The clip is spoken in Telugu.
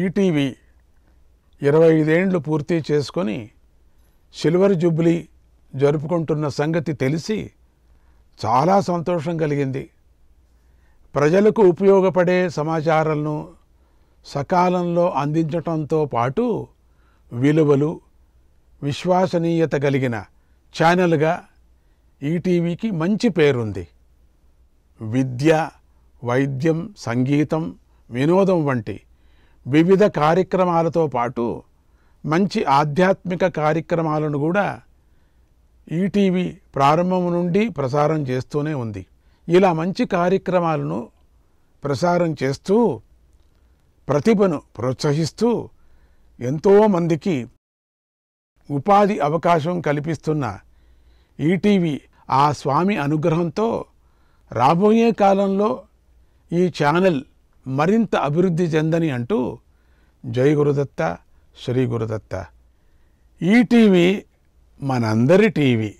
ఈటీవీ ఇరవై ఐదేండ్లు పూర్తి చేసుకొని సిల్వర్ జూబ్లీ జరుపుకుంటున్న సంగతి తెలిసి చాలా సంతోషం కలిగింది ప్రజలకు ఉపయోగపడే సమాచారాలను సకాలంలో అందించటంతో పాటు విలువలు విశ్వసనీయత కలిగిన ఛానల్గా ఈటీవీకి మంచి పేరుంది విద్య వైద్యం సంగీతం వినోదం వంటి వివిధ కార్యక్రమాలతో పాటు మంచి ఆధ్యాత్మిక కార్యక్రమాలను కూడా ఈటీవీ ప్రారంభం నుండి ప్రసారం చేస్తూనే ఉంది ఇలా మంచి కార్యక్రమాలను ప్రసారం చేస్తూ ప్రతిభను ప్రోత్సహిస్తూ ఎంతోమందికి ఉపాధి అవకాశం కల్పిస్తున్న ఈటీవీ ఆ స్వామి అనుగ్రహంతో రాబోయే కాలంలో ఈ ఛానల్ మరింత అభివృద్ధి చెందని అంటూ జై గురుదత్త శ్రీ గురుదత్త ఈటీవీ మనందరి టీవీ